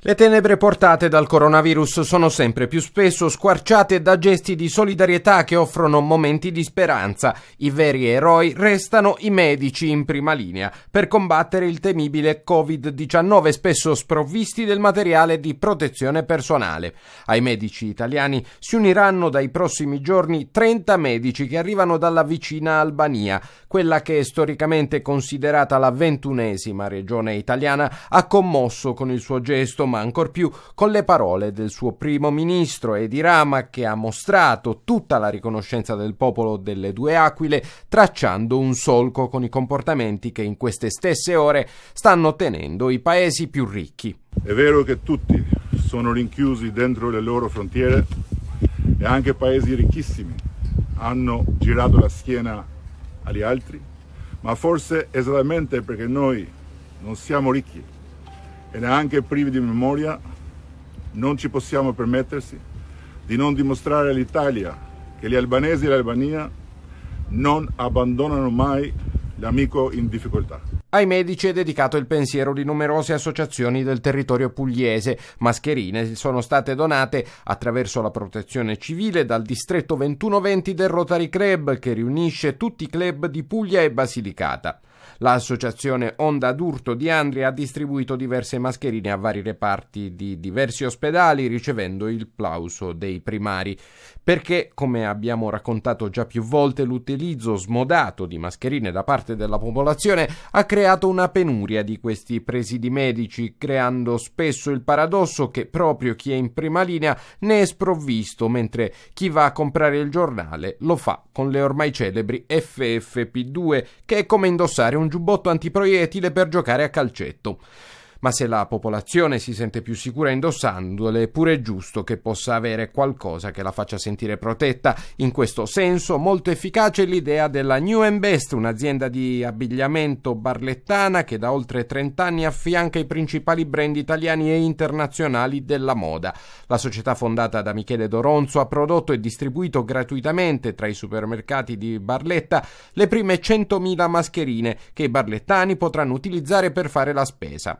Le tenebre portate dal coronavirus sono sempre più spesso squarciate da gesti di solidarietà che offrono momenti di speranza. I veri eroi restano i medici in prima linea per combattere il temibile Covid-19, spesso sprovvisti del materiale di protezione personale. Ai medici italiani si uniranno dai prossimi giorni 30 medici che arrivano dalla vicina Albania, quella che è storicamente considerata la ventunesima regione italiana, ha commosso con il suo gesto ma ancor più con le parole del suo primo ministro Edi Rama che ha mostrato tutta la riconoscenza del popolo delle due aquile tracciando un solco con i comportamenti che in queste stesse ore stanno tenendo i paesi più ricchi. È vero che tutti sono rinchiusi dentro le loro frontiere e anche paesi ricchissimi hanno girato la schiena agli altri, ma forse esattamente perché noi non siamo ricchi e neanche privi di memoria, non ci possiamo permettersi di non dimostrare all'Italia che gli albanesi e l'Albania non abbandonano mai l'amico in difficoltà. Ai medici è dedicato il pensiero di numerose associazioni del territorio pugliese. Mascherine sono state donate attraverso la protezione civile dal distretto 2120 del Rotary Club che riunisce tutti i club di Puglia e Basilicata. L'associazione Onda d'Urto di Andria ha distribuito diverse mascherine a vari reparti di diversi ospedali, ricevendo il plauso dei primari. Perché, come abbiamo raccontato già più volte, l'utilizzo smodato di mascherine da parte della popolazione ha creato una penuria di questi presidi medici, creando spesso il paradosso che proprio chi è in prima linea ne è sprovvisto, mentre chi va a comprare il giornale lo fa con le ormai celebri FFP2, che è come indossare un giubbotto antiproietile per giocare a calcetto ma se la popolazione si sente più sicura indossandole è pure giusto che possa avere qualcosa che la faccia sentire protetta. In questo senso molto efficace l'idea della New Best, un'azienda di abbigliamento barlettana che da oltre 30 anni affianca i principali brand italiani e internazionali della moda. La società fondata da Michele Doronzo ha prodotto e distribuito gratuitamente tra i supermercati di Barletta le prime 100.000 mascherine che i barlettani potranno utilizzare per fare la spesa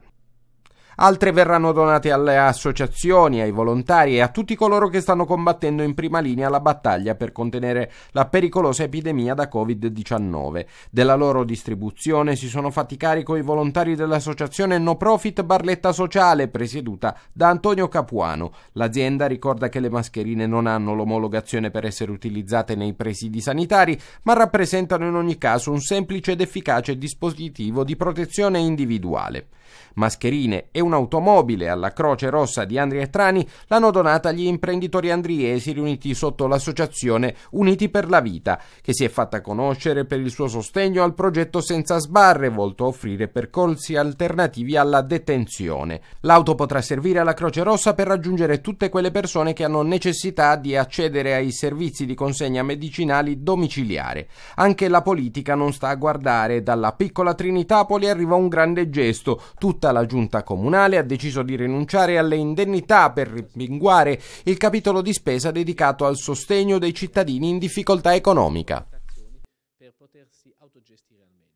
altre verranno donate alle associazioni, ai volontari e a tutti coloro che stanno combattendo in prima linea la battaglia per contenere la pericolosa epidemia da Covid-19. Della loro distribuzione si sono fatti carico i volontari dell'associazione No Profit Barletta Sociale, presieduta da Antonio Capuano. L'azienda ricorda che le mascherine non hanno l'omologazione per essere utilizzate nei presidi sanitari, ma rappresentano in ogni caso un semplice ed efficace dispositivo di protezione individuale. Mascherine e un un'automobile alla Croce Rossa di Andria e Trani l'hanno donata agli imprenditori andriesi riuniti sotto l'associazione Uniti per la Vita, che si è fatta conoscere per il suo sostegno al progetto Senza Sbarre, volto a offrire percorsi alternativi alla detenzione. L'auto potrà servire alla Croce Rossa per raggiungere tutte quelle persone che hanno necessità di accedere ai servizi di consegna medicinali domiciliare. Anche la politica non sta a guardare, dalla piccola Trinitapoli arriva un grande gesto, tutta la giunta comunale nazionale ha deciso di rinunciare alle indennità per rimpinguare il capitolo di spesa dedicato al sostegno dei cittadini in difficoltà economica. Per potersi autogestire al meglio.